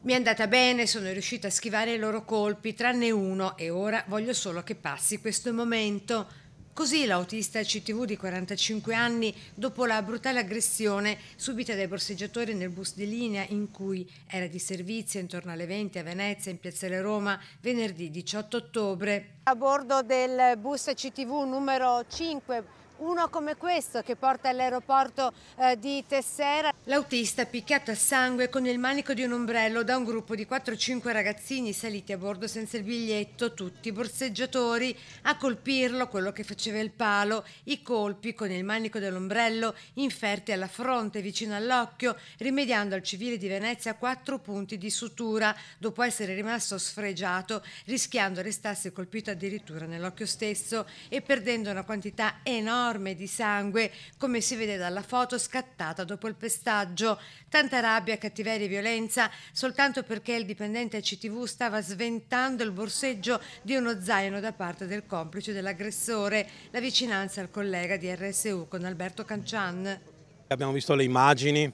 Mi è andata bene, sono riuscita a schivare i loro colpi, tranne uno, e ora voglio solo che passi questo momento. Così l'autista CTV di 45 anni, dopo la brutale aggressione subita dai borseggiatori nel bus di linea in cui era di servizio intorno alle 20 a Venezia, in Piazzale Roma, venerdì 18 ottobre. A bordo del bus CTV numero 5 uno come questo che porta all'aeroporto eh, di Tessera. L'autista picchiato a sangue con il manico di un ombrello da un gruppo di 4-5 ragazzini saliti a bordo senza il biglietto, tutti borseggiatori, a colpirlo, quello che faceva il palo, i colpi con il manico dell'ombrello inferti alla fronte vicino all'occhio, rimediando al civile di Venezia 4 punti di sutura dopo essere rimasto sfregiato, rischiando restasse colpito addirittura nell'occhio stesso e perdendo una quantità enorme enorme di sangue, come si vede dalla foto scattata dopo il pestaggio. Tanta rabbia, cattiveria e violenza soltanto perché il dipendente CTV stava sventando il borseggio di uno zaino da parte del complice dell'aggressore. La vicinanza al collega di RSU con Alberto Cancian. Abbiamo visto le immagini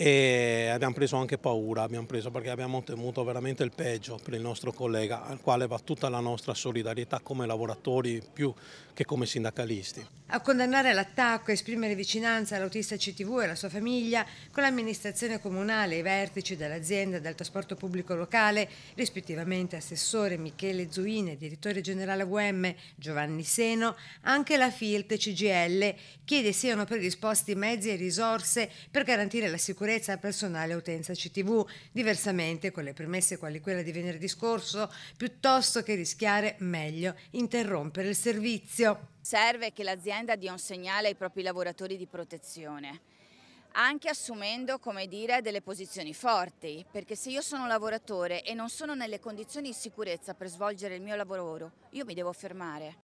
e abbiamo preso anche paura, abbiamo preso perché abbiamo temuto veramente il peggio per il nostro collega al quale va tutta la nostra solidarietà come lavoratori più che come sindacalisti. A condannare l'attacco e esprimere vicinanza all'autista CTV e alla sua famiglia con l'amministrazione comunale e i vertici dell'azienda del trasporto pubblico locale, rispettivamente assessore Michele Zuine, e direttore generale UM Giovanni Seno, anche la FILT CGL chiede siano predisposti mezzi e risorse per garantire la sicurezza sicurezza personale a utenza CTV, diversamente con le premesse quali quella di venerdì scorso, piuttosto che rischiare meglio interrompere il servizio. Serve che l'azienda dia un segnale ai propri lavoratori di protezione anche assumendo come dire, delle posizioni forti, perché se io sono lavoratore e non sono nelle condizioni di sicurezza per svolgere il mio lavoro, io mi devo fermare.